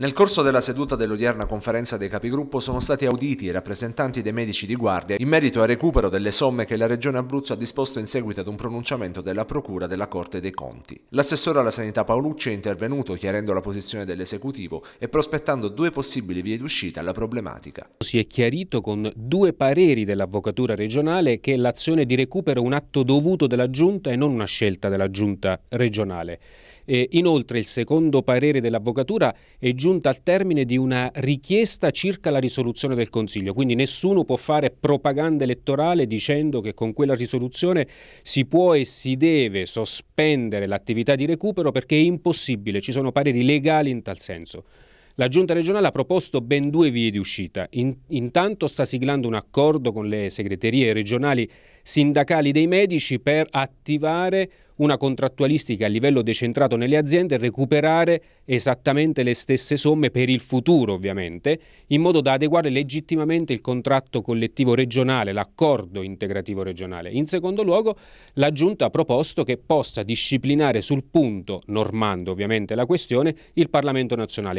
Nel corso della seduta dell'odierna conferenza dei capigruppo sono stati auditi i rappresentanti dei medici di guardia in merito al recupero delle somme che la Regione Abruzzo ha disposto in seguito ad un pronunciamento della Procura della Corte dei Conti. L'assessore alla Sanità Paolucci è intervenuto chiarendo la posizione dell'esecutivo e prospettando due possibili vie d'uscita alla problematica. Si è chiarito con due pareri dell'Avvocatura regionale che l'azione di recupero è un atto dovuto della Giunta e non una scelta della Giunta regionale. E inoltre il secondo parere dell'Avvocatura è giunto giunta al termine di una richiesta circa la risoluzione del Consiglio, quindi nessuno può fare propaganda elettorale dicendo che con quella risoluzione si può e si deve sospendere l'attività di recupero perché è impossibile, ci sono pareri legali in tal senso. La Giunta regionale ha proposto ben due vie di uscita. In, intanto sta siglando un accordo con le segreterie regionali sindacali dei medici per attivare una contrattualistica a livello decentrato nelle aziende e recuperare esattamente le stesse somme per il futuro ovviamente, in modo da adeguare legittimamente il contratto collettivo regionale, l'accordo integrativo regionale. In secondo luogo la Giunta ha proposto che possa disciplinare sul punto, normando ovviamente la questione, il Parlamento nazionale.